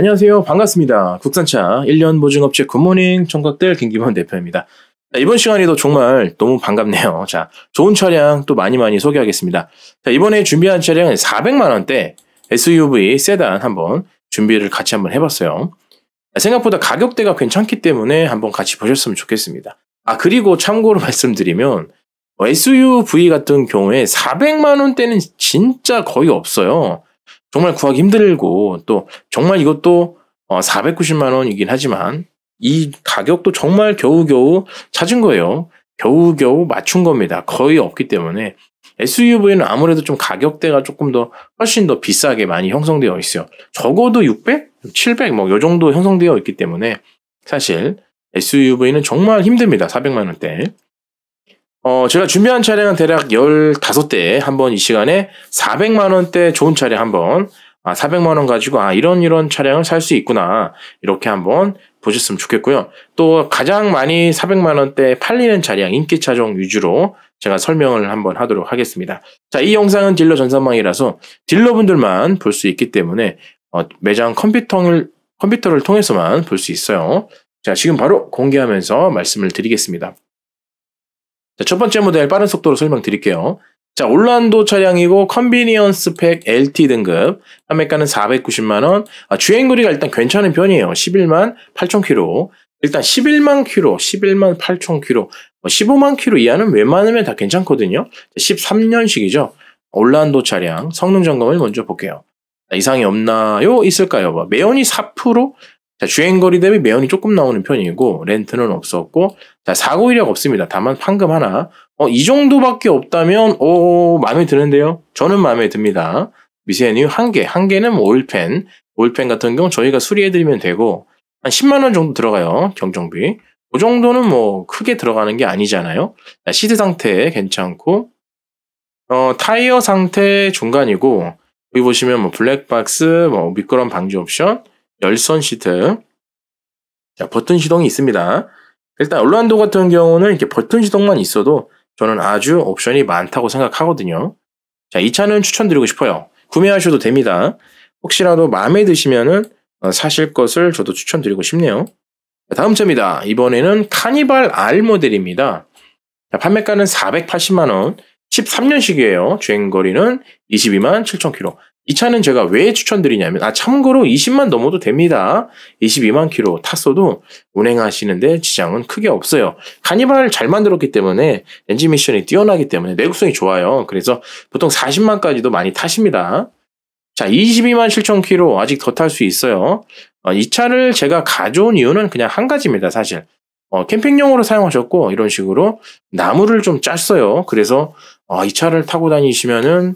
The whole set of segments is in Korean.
안녕하세요. 반갑습니다. 국산차 1년 보증업체 굿모닝 청각들 김기범 대표입니다. 자, 이번 시간에도 정말 너무 반갑네요. 자, 좋은 차량 또 많이 많이 소개하겠습니다. 자, 이번에 준비한 차량은 400만원대 SUV 세단 한번 준비를 같이 한번 해봤어요. 생각보다 가격대가 괜찮기 때문에 한번 같이 보셨으면 좋겠습니다. 아, 그리고 참고로 말씀드리면 SUV 뭐 같은 경우에 400만원대는 진짜 거의 없어요. 정말 구하기 힘들고 또 정말 이것도 490만 어, 원이긴 하지만 이 가격도 정말 겨우겨우 찾은 거예요. 겨우겨우 맞춘 겁니다. 거의 없기 때문에 SUV는 아무래도 좀 가격대가 조금 더 훨씬 더 비싸게 많이 형성되어 있어요. 적어도 600, 700 뭐요 정도 형성되어 있기 때문에 사실 SUV는 정말 힘듭니다. 400만 원대. 어, 제가 준비한 차량은 대략 15대에 한번이 시간에 400만원대 좋은 차량 한 번, 아, 400만원 가지고, 아, 이런 이런 차량을 살 수 있구나. 이렇게 한번 보셨으면 좋겠고요. 또 가장 많이 4 0 0만원대 팔리는 차량, 인기차종 위주로 제가 설명을 한번 하도록 하겠습니다. 자, 이 영상은 딜러 전산망이라서 딜러분들만 볼 수 있기 때문에 어, 매장 컴퓨터를, 컴퓨터를 통해서만 볼 수 있어요. 자, 지금 바로 공개하면서 말씀을 드리겠습니다. 자, 첫 번째 모델 빠른 속도로 설명드릴게요. 자, 올란도 차량이고 컨비니언스 팩 LT 등급 판매가는 490만원 아, 주행거리가 일단 괜찮은 편이에요. 11만 8천 킬로 일단 11만 킬로, 11만 8천 킬로, 15만 뭐 킬로 이하는 웬만하면 다 괜찮거든요. 13년식이죠. 올란도 차량 성능 점검을 먼저 볼게요. 이상이 없나요? 있을까요? 뭐 매연이 4%? 자, 주행거리 대비 매연이 조금 나오는 편이고 렌트는 없었고 자, 사고 이력 없습니다. 다만 황금 하나. 어, 이 정도밖에 없다면 오, 마음에 드는데요. 저는 마음에 듭니다. 미세현이 한 개, 한 개는 뭐 오일펜, 오일펜 같은 경우 저희가 수리해드리면 되고 한 10만 원 정도 들어가요 경정비. 그 정도는 뭐 크게 들어가는 게 아니잖아요. 자, 시드 상태 괜찮고 어, 타이어 상태 중간이고 여기 보시면 뭐 블랙박스, 뭐 미끄럼 방지 옵션, 열선 시트. 자, 버튼 시동이 있습니다. 일단 올란도 같은 경우는 이렇게 버튼 시동만 있어도 저는 아주 옵션이 많다고 생각하거든요. 자, 이 차는 추천드리고 싶어요. 구매하셔도 됩니다. 혹시라도 마음에 드시면은 어, 사실 것을 저도 추천드리고 싶네요. 다음 차입니다. 이번에는 카니발 R 모델입니다. 판매가는 480만원, 13년식이에요. 주행거리는 22만 7천 킬로. 이 차는 제가 왜 추천드리냐면 아 참고로 20만 넘어도 됩니다. 22만 키로 탔어도 운행하시는데 지장은 크게 없어요. 카니발 을잘 만들었기 때문에 엔진 미션이 뛰어나기 때문에 내구성이 좋아요. 그래서 보통 40만까지도 많이 타십니다. 자 22만 7천 키로 아직 더 탈 수 있어요. 어, 이 차를 제가 가져온 이유는 그냥 한 가지입니다. 사실 어, 캠핑용으로 사용하셨고 이런 식으로 나무를 좀 짰어요. 그래서 어, 이 차를 타고 다니시면은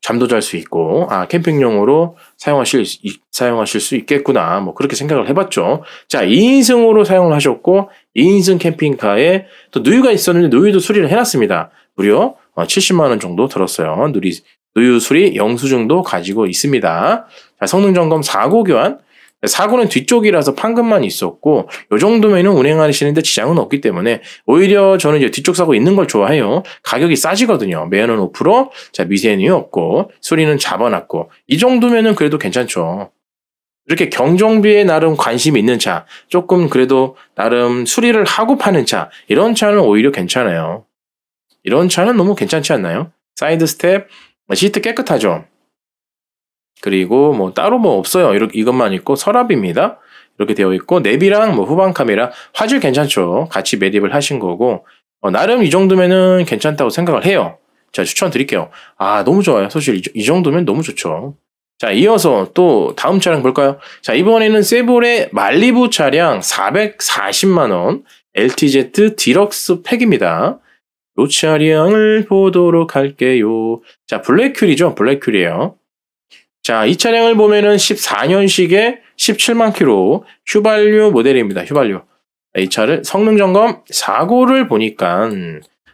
잠도 잘 수 있고 아 캠핑용으로 사용하실 사용하실 수 있겠구나 뭐 그렇게 생각을 해봤죠. 자 2인승으로 사용을 하셨고 2인승 캠핑카에 또 누유가 있었는데 누유도 수리를 해놨습니다. 무려 70만 어, 원 정도 들었어요. 누리 누유 수리 영수증도 가지고 있습니다. 자 성능 점검 4고 교환 사고는 뒤쪽이라서 판금만 있었고 요 정도면은 운행하시는데 지장은 없기 때문에 오히려 저는 이제 뒤쪽 사고 있는 걸 좋아해요. 가격이 싸지거든요. 매연은 5%, 자 미세는 없고 수리는 잡아놨고 이 정도면은 그래도 괜찮죠. 이렇게 경정비에 나름 관심 있는 차, 조금 그래도 나름 수리를 하고 파는 차, 이런 차는 오히려 괜찮아요. 이런 차는 너무 괜찮지 않나요? 사이드 스텝, 시트 깨끗하죠? 그리고 뭐 따로 뭐 없어요. 이렇게 이것만 있고 서랍입니다. 이렇게 되어 있고 내비랑 뭐 후방 카메라 화질 괜찮죠. 같이 매립을 하신 거고 어, 나름 이 정도면은 괜찮다고 생각을 해요. 자 추천드릴게요. 아 너무 좋아요. 사실 이, 이 정도면 너무 좋죠. 자 이어서 또 다음 차량 볼까요? 자 이번에는 세볼의 말리부 차량 440만 원 LTZ 디럭스 팩입니다. 요 차량을 보도록 할게요. 자 블랙큐리죠. 블랙큐리에요 자, 이 차량을 보면은 14년식에 17만 키로 휘발유 모델입니다. 휘발유. 이 차를 성능 점검 사고를 보니까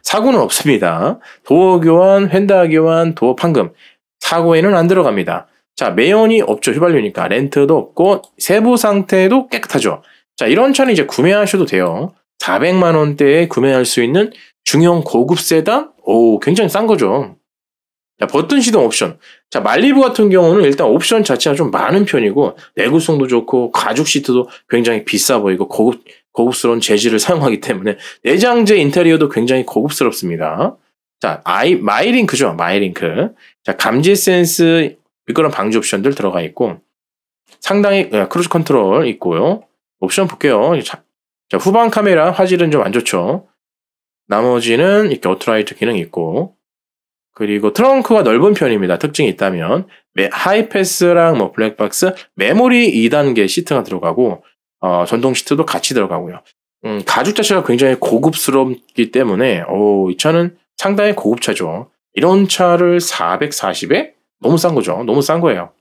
사고는 없습니다. 도어 교환, 휀다 교환, 도어 판금 사고에는 안 들어갑니다. 자, 매연이 없죠. 휘발유니까 렌트도 없고 세부 상태도 깨끗하죠. 자, 이런 차는 이제 구매하셔도 돼요. 400만 원대에 구매할 수 있는 중형 고급 세단? 오, 굉장히 싼 거죠. 자, 버튼 시동 옵션. 자, 말리브 같은 경우는 일단 옵션 자체가 좀 많은 편이고, 내구성도 좋고, 가죽 시트도 굉장히 비싸 보이고, 고급, 고급스러운 재질을 사용하기 때문에, 내장재 인테리어도 굉장히 고급스럽습니다. 자, 아이, 마이링크죠, 마이링크. 자, 감지 센스, 미끄럼 방지 옵션들 들어가 있고, 상당히, 예, 크루즈 컨트롤 있고요. 옵션 볼게요. 자, 자 후방 카메라 화질은 좀 안 좋죠. 나머지는 이렇게 오토라이트 기능 있고, 그리고 트렁크가 넓은 편입니다. 특징이 있다면 하이패스랑 뭐 블랙박스, 메모리 2단계 시트가 들어가고 어, 전동 시트도 같이 들어가고요. 음, 가죽 자체가 굉장히 고급스럽기 때문에 오, 이 차는 상당히 고급차죠. 이런 차를 440에 너무 싼 거죠. 너무 싼 거예요.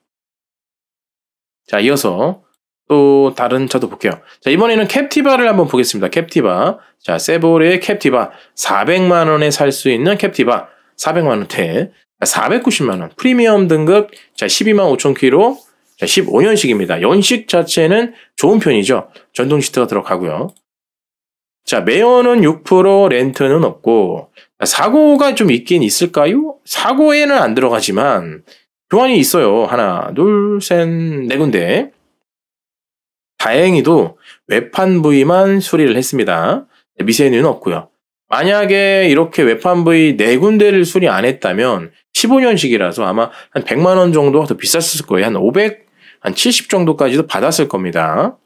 자, 이어서 또 다른 차도 볼게요. 자, 이번에는 캡티바를 한번 보겠습니다. 캡티바. 자, 세보레의 캡티바. 400만 원에 살 수 있는 캡티바. 400만 원대 490만 원 프리미엄 등급 자 12만 5천 키로 자 15년식입니다. 연식 자체는 좋은 편이죠. 전동 시트가 들어가고요. 자 매연은 6% 렌트는 없고 사고가 좀 있긴 있을까요? 사고에는 안 들어가지만 교환이 있어요. 하나 둘셋 네 군데 다행히도 외판 부위만 수리를 했습니다. 미세는 없고요. 만약에 이렇게 외판부의 네 군데를 수리 안 했다면 1 5년식이라서 아마 한 100만 원 정도 더 비쌌을 거예요. 한 500, 한 70 정도까지도 받았을 겁니다.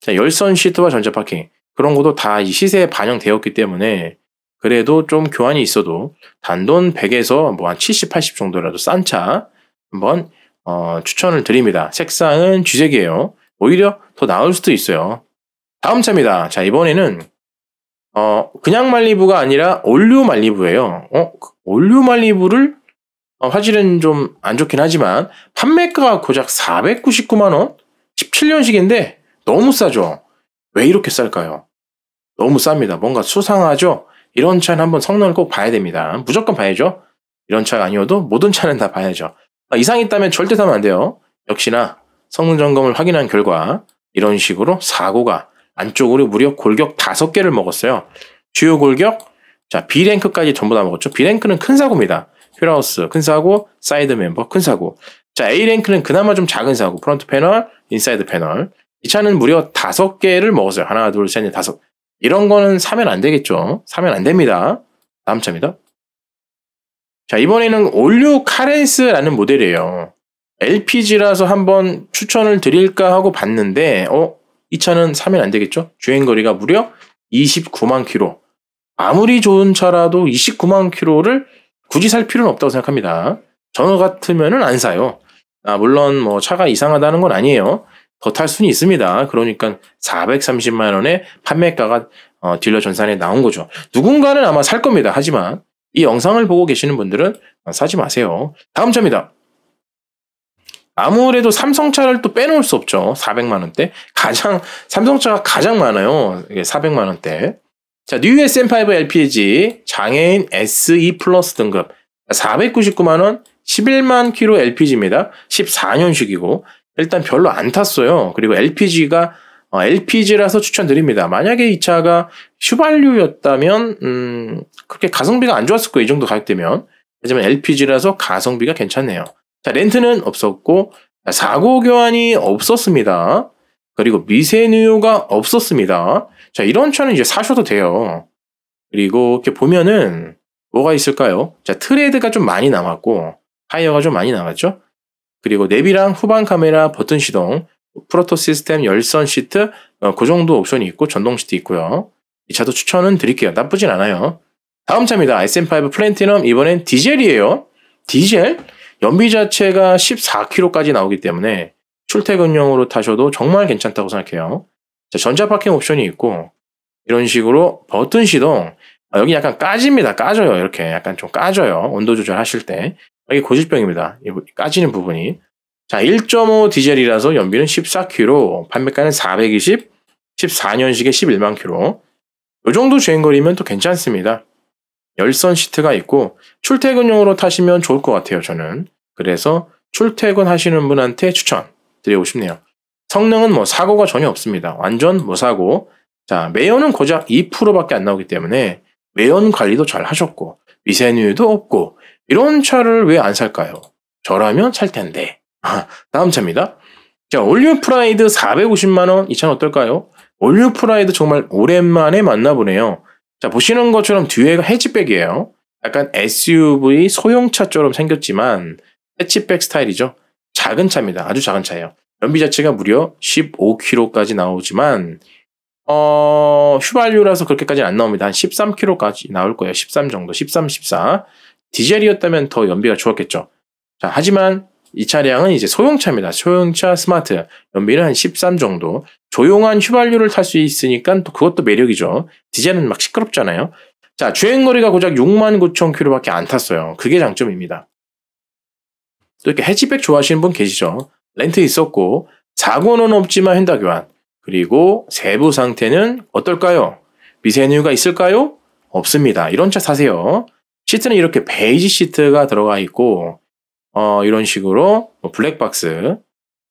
자, 열선 시트와 전자 파킹 그런 것도 다 이 시세에 반영되었기 때문에 그래도 좀 교환이 있어도 단돈 100에서 뭐 한 70, 80 정도라도 싼 차 한번 어, 추천을 드립니다. 색상은 쥐색이에요. 오히려 더 나을 수도 있어요. 다음 차입니다. 자 이번에는 어, 그냥 말리부가 아니라 올류 말리부예요. 어, 올류 말리부를 어, 화질은 좀 안 좋긴 하지만 판매가가 고작 499만 원, 17년식인데 너무 싸죠. 왜 이렇게 쌀까요? 너무 쌉니다. 뭔가 수상하죠. 이런 차는 한번 성능을 꼭 봐야 됩니다. 무조건 봐야죠. 이런 차가 아니어도 모든 차는 다 봐야죠. 아, 이상 있다면 절대 사면 안 돼요. 역시나 성능 점검을 확인한 결과 이런 식으로 사고가 안쪽으로 무려 골격 5개를 먹었어요. 주요 골격, 자, B랭크까지 전부 다 먹었죠. B랭크는 큰 사고입니다. 퓨라우스 큰 사고, 사이드 멤버 큰 사고. 자, A랭크는 그나마 좀 작은 사고. 프론트 패널, 인사이드 패널. 이 차는 무려 5개를 먹었어요. 하나, 둘, 셋, 넷, 다섯. 이런 거는 사면 안 되겠죠. 사면 안 됩니다. 다음 차입니다. 자, 이번에는 올류 카렌스라는 모델이에요. LPG라서 한번 추천을 드릴까 하고 봤는데, 어, 이 차는 사면 안 되겠죠? 주행거리가 무려 29만 킬로. 아무리 좋은 차라도 29만 킬로를 굳이 살 필요는 없다고 생각합니다. 전어 같으면은 안 사요. 아, 물론 뭐 차가 이상하다는 건 아니에요. 더 탈 수는 있습니다. 그러니까 430만 원의 판매가가 어, 딜러 전산에 나온 거죠. 누군가는 아마 살 겁니다. 하지만 이 영상을 보고 계시는 분들은 어, 사지 마세요. 다음 차입니다. 아무래도 삼성차를 또 빼놓을 수 없죠. 400만 원대. 가장 삼성차가 가장 많아요. 400만 원대. 자, 뉴 SM5 LPG 장애인 SE 플러스 등급 499만 원, 11만 키로 LPG입니다. 14년식이고 일단 별로 안 탔어요. 그리고 LPG가 어, LPG라서 추천드립니다. 만약에 이 차가 슈발류였다면 음, 그렇게 가성비가 안 좋았을 거예요. 이 정도 가격대면. 하지만 LPG라서 가성비가 괜찮네요. 자, 렌트는 없었고, 사고 교환이 없었습니다. 그리고 미세누효가 없었습니다. 자, 이런 차는 이제 사셔도 돼요. 그리고 이렇게 보면은 뭐가 있을까요? 자, 트레이드가 좀 많이 남았고, 하이어가 좀 많이 나갔죠? 그리고 내비랑 후방 카메라, 버튼 시동, 프로토 시스템, 열선 시트, 어, 그 정도 옵션이 있고, 전동 시트 있고요. 이 차도 추천은 드릴게요. 나쁘진 않아요. 다음 차입니다. SM5 플랜티넘 이번엔 디젤이에요. 디젤? 연비 자체가 14km까지 나오기 때문에 출퇴근용으로 타셔도 정말 괜찮다고 생각해요. 자, 전자 파킹 옵션이 있고 이런 식으로 버튼 시동 아, 여기 약간 까집니다. 까져요. 이렇게 약간 좀 까져요. 온도 조절하실 때 여기 고질병입니다. 까지는 부분이 자1.5 디젤이라서 연비는 14km, 판매가는 420, 14년식에 11만 km 이 정도 주행거리면 또 괜찮습니다. 열선 시트가 있고 출퇴근용으로 타시면 좋을 것 같아요. 저는. 그래서 출퇴근 하시는 분한테 추천드리고 싶네요. 성능은 뭐 사고가 전혀 없습니다. 완전 무사고. 뭐 자, 매연은 고작 2%밖에 안 나오기 때문에 매연 관리도 잘 하셨고 미세누도 없고 이런 차를 왜 안 살까요? 저라면 살 텐데. 아, 다음 차입니다. 자, 올뉴 프라이드 450만원 이 차는 어떨까요? 올뉴 프라이드 정말 오랜만에 만나보네요. 자, 보시는 것처럼 뒤에가 해치백이에요. 약간 SUV 소형차처럼 생겼지만 해치백 스타일이죠. 작은 차입니다. 아주 작은 차예요. 연비 자체가 무려 15km까지 나오지만 어, 휘발유라서 그렇게까지는 안 나옵니다. 한 13km까지 나올 거예요. 13 정도, 13, 14. 디젤이었다면 더 연비가 좋았겠죠. 자, 하지만 이 차량은 이제 소형차입니다. 소형차 스마트. 연비는 한 13 정도. 조용한 휘발유를 탈 수 있으니까 또 그것도 매력이죠. 디자인은막 시끄럽잖아요. 자, 주행거리가 고작 6 9 0 0 0 k m 밖에안 탔어요. 그게 장점입니다. 또 이렇게 해치백 좋아하시는 분 계시죠? 렌트 있었고, 사고는 없지만 휀다 교환. 그리고 세부 상태는 어떨까요? 미세누유가 있을까요? 없습니다. 이런 차 사세요. 시트는 이렇게 베이지 시트가 들어가 있고, 어, 이런 식으로 뭐 블랙박스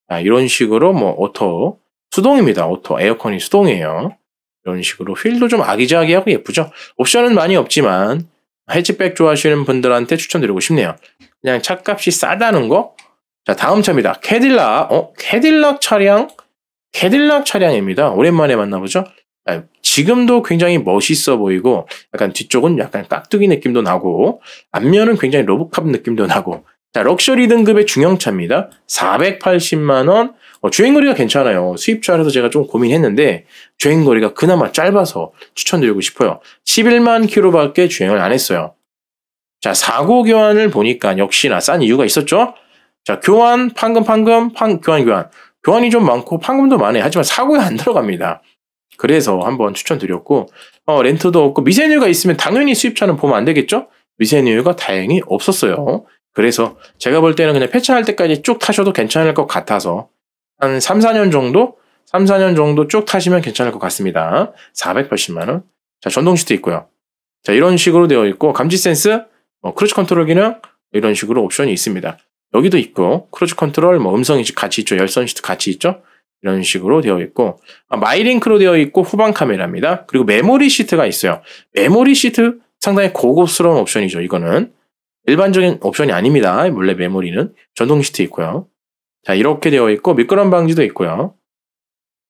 아, 이런 식으로 뭐 오토 수동입니다. 오토 에어컨이 수동이에요. 이런 식으로 휠도 좀 아기자기하고 예쁘죠. 옵션은 많이 없지만 해치백 좋아하시는 분들한테 추천드리고 싶네요. 그냥 차값이 싸다는 거. 자 다음 차입니다. 캐딜락. 어 캐딜락 차량? 캐딜락 차량입니다. 오랜만에 만나보죠. 아, 지금도 굉장히 멋있어 보이고 약간 뒤쪽은 약간 깍두기 느낌도 나고 앞면은 굉장히 로봇캅 느낌도 나고 자, 럭셔리 등급의 중형차입니다. 480만원. 어, 주행거리가 괜찮아요. 수입차라서 제가 좀 고민했는데, 주행거리가 그나마 짧아서 추천드리고 싶어요. 11만 키로밖에 주행을 안 했어요. 자, 사고 교환을 보니까 역시나 싼 이유가 있었죠? 자, 교환, 판금, 판금, 판, 교환, 교환. 교환이 좀 많고 판금도 많아요. 하지만 사고에 안 들어갑니다. 그래서 한번 추천드렸고, 어, 렌트도 없고, 미세뉴유가 있으면 당연히 수입차는 보면 안 되겠죠? 미세뉴유가 다행히 없었어요. 그래서 제가 볼 때는 그냥 폐차할 때까지 쭉 타셔도 괜찮을 것 같아서 한 3, 4년 정도? 3, 4년 정도 쭉 타시면 괜찮을 것 같습니다. 480만원. 자, 전동시트 있고요. 자, 이런 식으로 되어 있고, 감지 센스, 뭐, 크루즈 컨트롤 기능, 이런 식으로 옵션이 있습니다. 여기도 있고, 크루즈 컨트롤, 뭐, 음성 이 같이 있죠. 열선 시트 같이 있죠. 이런 식으로 되어 있고, 아, 마이링크로 되어 있고, 후방 카메라입니다. 그리고 메모리 시트가 있어요. 메모리 시트, 상당히 고급스러운 옵션이죠. 이거는. 일반적인 옵션이 아닙니다. 원래 메모리는 전동 시트 있고요. 자, 이렇게 되어 있고 미끄럼 방지도 있고요.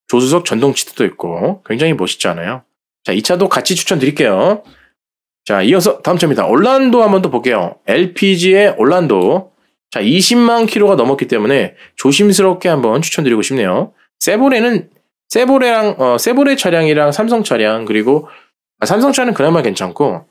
조수석 전동 시트도 있고 굉장히 멋있지 않아요? 자, 이 차도 같이 추천드릴게요. 자, 이어서 다음 차입니다. 올란도 한번 더 볼게요. LPG의 올란도. 자, 20만 키로가 넘었기 때문에 조심스럽게 한번 추천드리고 싶네요. 세보레는 세보레랑 어, 세보레 차량이랑 삼성 차량 그리고 아, 삼성 차는 그나마 괜찮고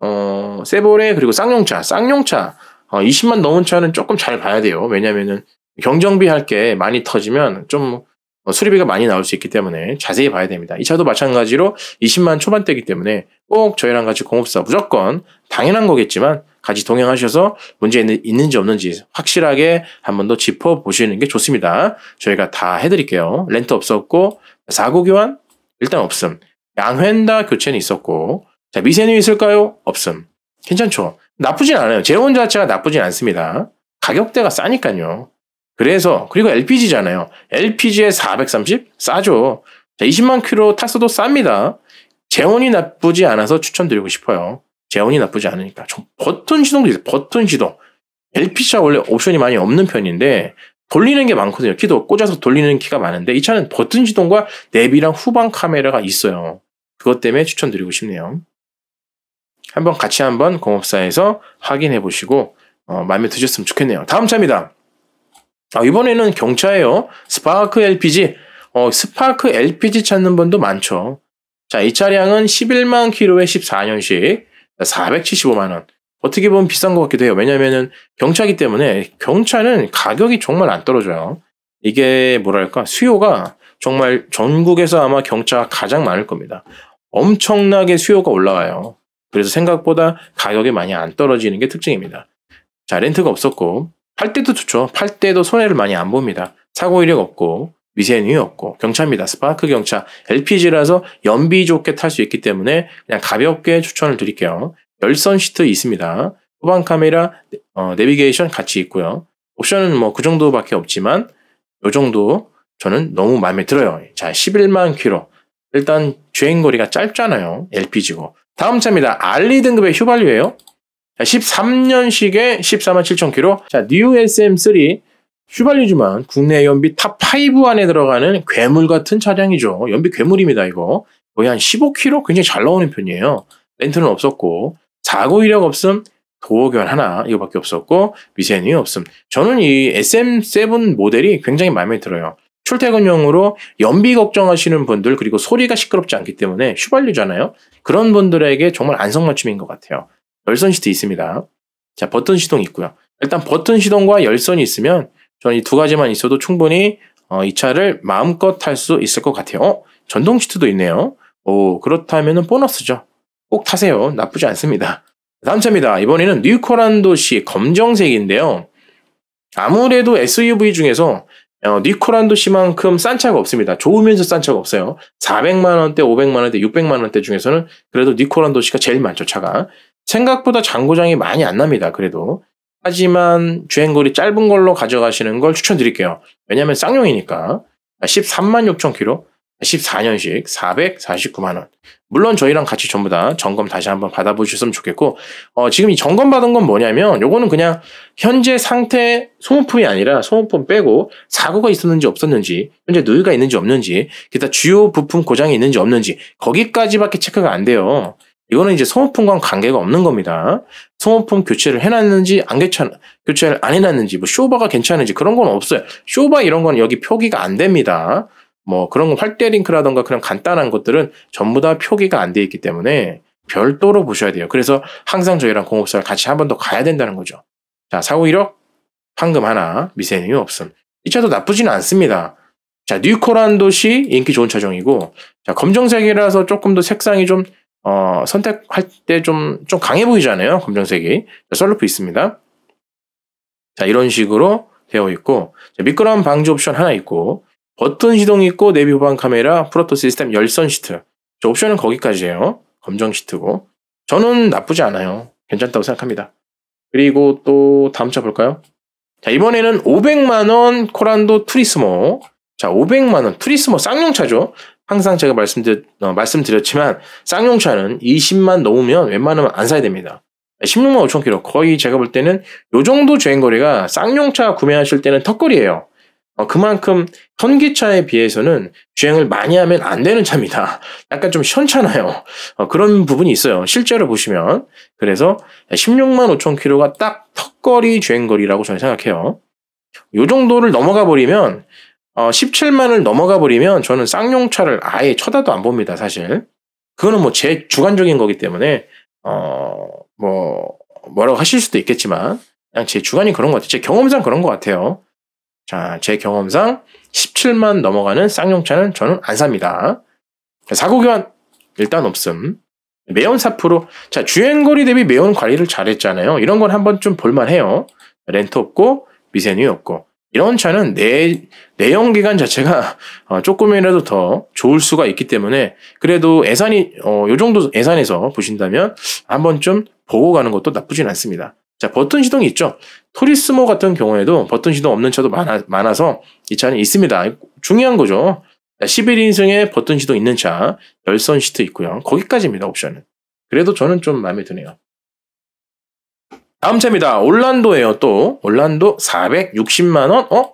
어, 세보레 그리고 쌍용차, 쌍용차 어, 20만 넘은 차는 조금 잘 봐야 돼요. 왜냐면은 경정비 할 게 많이 터지면 좀 어, 수리비가 많이 나올 수 있기 때문에 자세히 봐야 됩니다. 이 차도 마찬가지로 20만 초반대이기 때문에 꼭 저희랑 같이 공업사 무조건 당연한 거겠지만 같이 동행하셔서 문제 있는지 없는지 확실하게 한 번 더 짚어보시는 게 좋습니다. 저희가 다 해드릴게요. 렌트 없었고 사고 교환 일단 없음. 양회다 교체는 있었고 자, 미세누이 있을까요? 없음. 괜찮죠? 나쁘진 않아요. 재원 자체가 나쁘진 않습니다. 가격대가 싸니까요. 그래서 그리고 LPG잖아요. LPG에 430 싸죠. 자, 20만 킬로 탔어도 쌉니다. 재원이 나쁘지 않아서 추천드리고 싶어요. 재원이 나쁘지 않으니까. 버튼 시동도 있어요. 버튼 시동. LPG가 원래 옵션이 많이 없는 편인데 돌리는 게 많거든요. 키도 꽂아서 돌리는 키가 많은데 이 차는 버튼 시동과 내비랑 후방 카메라가 있어요. 그것 때문에 추천드리고 싶네요. 한번 같이 한번 공업사에서 확인해 보시고 어, 마음에 드셨으면 좋겠네요. 다음 차입니다. 아, 이번에는 경차예요. 스파크 LPG. 어, 스파크 LPG 찾는 분도 많죠. 자, 이 차량은 11만 킬로에 14년식 475만원. 어떻게 보면 비싼 것 같기도 해요. 왜냐면은 경차기 때문에 경차는 가격이 정말 안 떨어져요. 이게 뭐랄까 수요가 정말 전국에서 아마 경차가 가장 많을 겁니다. 엄청나게 수요가 올라와요. 그래서 생각보다 가격이 많이 안 떨어지는 게 특징입니다. 자, 렌트가 없었고, 팔 때도 좋죠. 팔 때도 손해를 많이 안 봅니다. 사고 이력 없고, 미세는이 없고, 경차입니다. 스파크 경차. LPG라서 연비 좋게 탈 수 있기 때문에 그냥 가볍게 추천을 드릴게요. 열선 시트 있습니다. 후방 카메라, 어, 내비게이션 같이 있고요. 옵션은 뭐 그 정도밖에 없지만, 요 정도 저는 너무 마음에 들어요. 자, 11만 킬로. 일단 주행거리가 짧잖아요. LPG고. 다음 차입니다. 알리 등급의 휘발유예요. 1 3년식의 14만 7천 킬로. 자, 뉴 SM3 휘발유지만 국내 연비 탑5 안에 들어가는 괴물 같은 차량이죠. 연비 괴물입니다, 이거. 거의 한1 5 k m 굉장히 잘 나오는 편이에요. 렌트는 없었고, 사고 이력 없음, 도어견 하나 이거밖에 없었고 미세는 없음. 저는 이 SM7 모델이 굉장히 마음에 들어요. 출퇴근용으로 연비 걱정하시는 분들 그리고 소리가 시끄럽지 않기 때문에 휘발유잖아요. 그런 분들에게 정말 안성맞춤인 것 같아요. 열선 시트 있습니다. 자 버튼 시동 있고요. 일단 버튼 시동과 열선이 있으면 저는 이 두 가지만 있어도 충분히 어, 이 차를 마음껏 탈 수 있을 것 같아요. 어? 전동 시트도 있네요. 오 그렇다면 보너스죠. 꼭 타세요. 나쁘지 않습니다. 다음 차입니다. 이번에는 뉴코란도시 검정색인데요. 아무래도 SUV 중에서 어, 니코란도 씨만큼 싼 차가 없습니다. 좋으면서 싼 차가 없어요. 400만 원대, 500만 원대, 600만 원대 중에서는 그래도 니코란도 씨가 제일 많죠, 차가. 생각보다 장고장이 많이 안 납니다. 그래도. 하지만 주행거리 짧은 걸로 가져가시는 걸 추천드릴게요. 왜냐면 쌍용이니까. 13만 아, 6천 킬로? 14년씩 449만 원. 물론 저희랑 같이 전부 다 점검 다시 한번 받아보셨으면 좋겠고 어, 지금 이 점검 받은 건 뭐냐면 요거는 그냥 현재 상태 소모품이 아니라 소모품 빼고 사고가 있었는지 없었는지 현재 누유가 있는지 없는지 기타 주요 부품 고장이 있는지 없는지 거기까지밖에 체크가 안 돼요. 이거는 이제 소모품과 관계가 없는 겁니다. 소모품 교체를 해놨는지 안 괜찮 교체를 안 해놨는지 뭐 쇼바가 괜찮은지 그런 건 없어요. 쇼바 이런 건 여기 표기가 안 됩니다. 뭐 그런 활대 링크라던가 그런 간단한 것들은 전부 다 표기가 안 되어 있기 때문에 별도로 보셔야 돼요. 그래서 항상 저희랑 공업사를 같이 한 번 더 가야 된다는 거죠. 자, 사후 1억, 황금 하나, 미세이 없음. 이 차도 나쁘지는 않습니다. 자, 뉴코란 도시 인기 좋은 차종이고, 자, 검정색이라서 조금 더 색상이 좀, 어, 선택할 때 좀, 좀 강해 보이잖아요. 검정색이. 자, 썰루프 있습니다. 자, 이런 식으로 되어 있고, 자, 미끄럼 방지 옵션 하나 있고, 버튼 시동 있고 내비 후방 카메라, 프로토 시스템 열선 시트. 저 옵션은 거기까지예요. 검정 시트고. 저는 나쁘지 않아요. 괜찮다고 생각합니다. 그리고 또 다음 차 볼까요? 자, 이번에는 500만원 코란도 트리스모 자, 500만원 트리스모 쌍용차죠. 항상 제가 말씀드, 어, 말씀드렸지만 쌍용차는 20만 넘으면 웬만하면 안 사야 됩니다. 16만 5천 킬로 거의 제가 볼 때는 요 정도 주행거리가 쌍용차 구매하실 때는 턱걸이에요. 어, 그만큼 현기차에 비해서는 주행을 많이 하면 안 되는 차입니다. 약간 좀 시원찮아요. 어, 그런 부분이 있어요. 실제로 보시면. 그래서 16만 5천 킬로가 딱 턱걸이 주행거리라고 저는 생각해요. 이 정도를 넘어가 버리면 17만을 어, 넘어가 버리면 저는 쌍용차를 아예 쳐다도 안 봅니다. 사실. 그거는 뭐 제 주관적인 거기 때문에 어뭐 뭐라고 하실 수도 있겠지만 그냥 제 주관이 그런 것 같아요. 제 경험상 그런 것 같아요. 자, 제 경험상 17만 넘어가는 쌍용차는 저는 안 삽니다. 사고 교환 일단 없음. 매연 사 4%. 자, 주행거리 대비 매연 관리를 잘했잖아요. 이런 건 한번 좀 볼만해요. 렌트 없고 미세뉴 없고. 이런 차는 내, 내연 기간 자체가 어, 조금이라도 더 좋을 수가 있기 때문에 그래도 예산이 어, 요 정도 예산에서 보신다면 한번 좀 보고 가는 것도 나쁘진 않습니다. 자, 버튼 시동이 있죠. 토리스모 같은 경우에도 버튼 시동 없는 차도 많아, 많아서 이 차는 있습니다. 중요한 거죠. 11인승에 버튼 시동 있는 차, 열선 시트 있고요. 거기까지입니다, 옵션은. 그래도 저는 좀 마음에 드네요. 다음 차입니다. 올란도예요, 또. 올란도 460만원? 어?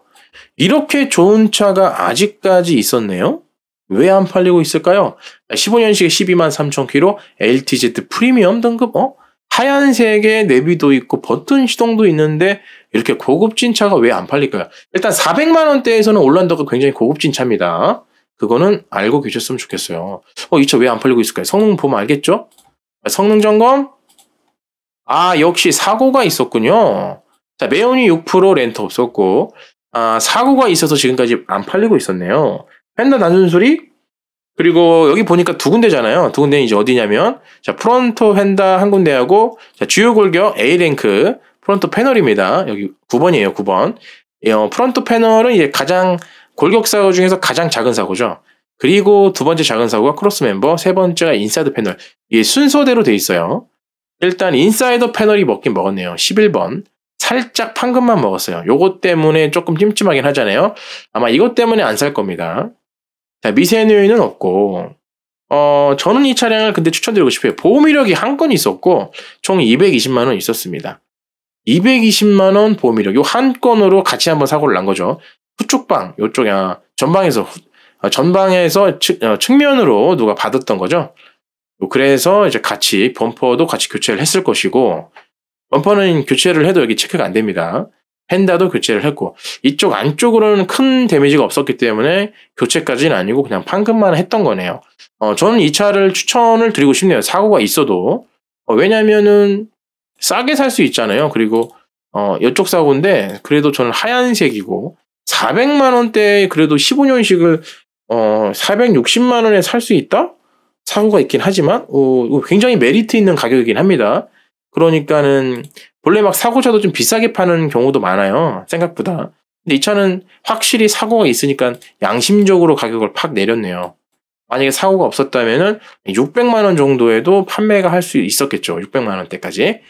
이렇게 좋은 차가 아직까지 있었네요? 왜 안 팔리고 있을까요? 15년식에 12만 3천 키로 LTZ 프리미엄 등급, 어? 하얀색의 내비도 있고 버튼 시동도 있는데 이렇게 고급진 차가 왜 안 팔릴까요? 일단 400만 원대에서는 올란더가 굉장히 고급진 차입니다. 그거는 알고 계셨으면 좋겠어요. 어, 이 차 왜 안 팔리고 있을까요? 성능 보면 알겠죠? 성능 점검. 아, 역시 사고가 있었군요. 자, 매운이 6% 렌트 없었고, 아, 사고가 있어서 지금까지 안 팔리고 있었네요. 펜더 단순 수리 그리고 여기 보니까 두 군데잖아요. 두 군데는 이제 어디냐면 자 프론토 휀다 한 군데하고 자, 주요 골격 A 랭크 프론토 패널입니다. 여기 9번이에요. 9번. 예, 어, 프론토 패널은 이제 가장 골격 사고 중에서 가장 작은 사고죠. 그리고 두 번째 작은 사고가 크로스 멤버, 세 번째가 인사이드 패널. 이게 순서대로 돼 있어요. 일단 인사이더 패널이 먹긴 먹었네요. 11번. 살짝 판금만 먹었어요. 요것 때문에 조금 찜찜하긴 하잖아요. 아마 이것 때문에 안 살 겁니다. 자, 미세 누유는 없고, 어, 저는 이 차량을 근데 추천드리고 싶어요. 보험 이력이 한 건 있었고, 총 220만원 있었습니다. 220만원 보험 이력, 이한 건으로 같이 한번 사고를 난 거죠. 후축방, 요쪽에, 아, 전방에서, 후, 아, 전방에서 측, 어, 측면으로 누가 받았던 거죠. 그래서 이제 같이 범퍼도 같이 교체를 했을 것이고, 범퍼는 교체를 해도 여기 체크가 안 됩니다. 헨다도 교체를 했고 이쪽 안쪽으로는 큰 데미지가 없었기 때문에 교체까지는 아니고 그냥 판금만 했던 거네요. 어, 저는 이 차를 추천을 드리고 싶네요. 사고가 있어도 어, 왜냐면은 싸게 살 수 있잖아요. 그리고 어, 이쪽 사고인데 그래도 저는 하얀색이고 400만 원대에 그래도 15년식을 어, 460만 원에 살 수 있다? 사고가 있긴 하지만 어, 굉장히 메리트 있는 가격이긴 합니다. 그러니까는 본래막 사고차도 좀 비싸게 파는 경우도 많아요. 생각보다. 근데 이 차는 확실히 사고가 있으니까 양심적으로 가격을 팍 내렸네요. 만약에 사고가 없었다면은 600만 원 정도에도 판매가 할 수 있었겠죠. 600만 원대까지.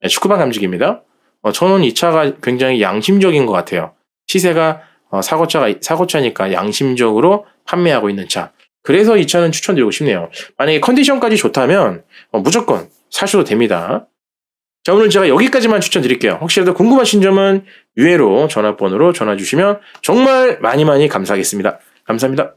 네, 축구방 감직입니다. 어, 저는 이 차가 굉장히 양심적인 것 같아요. 시세가 어, 사고차가 사고차니까 양심적으로 판매하고 있는 차. 그래서 이 차는 추천드리고 싶네요. 만약에 컨디션까지 좋다면 어, 무조건 사셔도 됩니다. 자, 오늘 제가 여기까지만 추천드릴게요. 혹시라도 궁금하신 점은 유해로 전화번호로 전화 주시면 정말 많이 많이 감사하겠습니다. 감사합니다.